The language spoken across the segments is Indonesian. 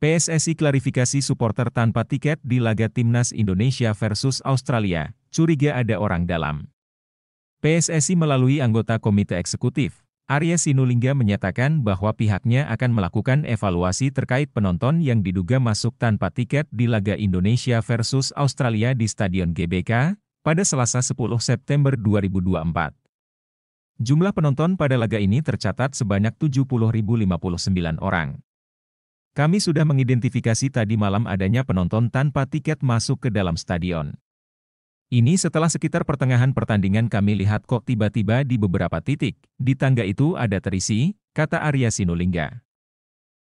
PSSI klarifikasi supporter tanpa tiket di laga Timnas Indonesia versus Australia, curiga ada orang dalam. PSSI melalui anggota Komite Eksekutif, Arya Sinulinga menyatakan bahwa pihaknya akan melakukan evaluasi terkait penonton yang diduga masuk tanpa tiket di laga Indonesia versus Australia di Stadion GBK pada Selasa 10 September 2024. Jumlah penonton pada laga ini tercatat sebanyak 70.059 orang. Kami sudah mengidentifikasi tadi malam adanya penonton tanpa tiket masuk ke dalam stadion. Ini setelah sekitar pertengahan pertandingan kami lihat kok tiba-tiba di beberapa titik, di tangga itu ada terisi, kata Arya Sinulinga.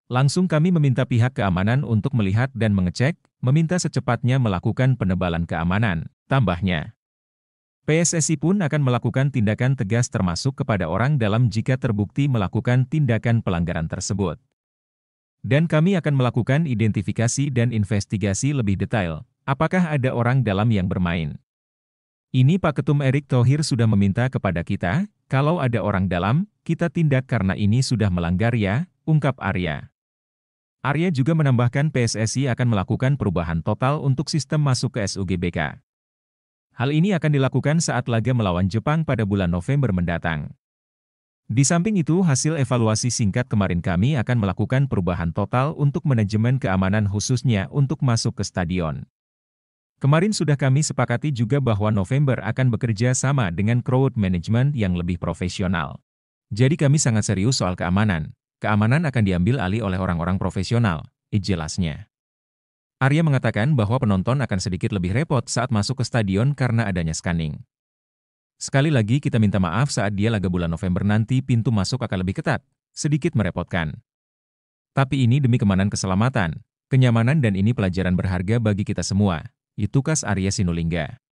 Langsung kami meminta pihak keamanan untuk melihat dan mengecek, meminta secepatnya melakukan penebalan keamanan, tambahnya. PSSI pun akan melakukan tindakan tegas termasuk kepada orang dalam jika terbukti melakukan tindakan pelanggaran tersebut. Dan kami akan melakukan identifikasi dan investigasi lebih detail. Apakah ada orang dalam yang bermain? Ini Pak Ketum Erick Thohir sudah meminta kepada kita, kalau ada orang dalam, kita tindak karena ini sudah melanggar ya, ungkap Arya. Arya juga menambahkan PSSI akan melakukan perubahan total untuk sistem masuk ke SUGBK. Hal ini akan dilakukan saat laga melawan Jepang pada bulan November mendatang. Di samping itu, hasil evaluasi singkat kemarin kami akan melakukan perubahan total untuk manajemen keamanan khususnya untuk masuk ke stadion. Kemarin sudah kami sepakati juga bahwa November akan bekerja sama dengan crowd management yang lebih profesional. Jadi kami sangat serius soal keamanan. Keamanan akan diambil alih oleh orang-orang profesional, jelasnya. Arya mengatakan bahwa penonton akan sedikit lebih repot saat masuk ke stadion karena adanya scanning. Sekali lagi kita minta maaf saat dia laga bulan November nanti pintu masuk akan lebih ketat, sedikit merepotkan. Tapi ini demi kemanan keselamatan, kenyamanan dan ini pelajaran berharga bagi kita semua. Itu Kas Arya Sinulinga.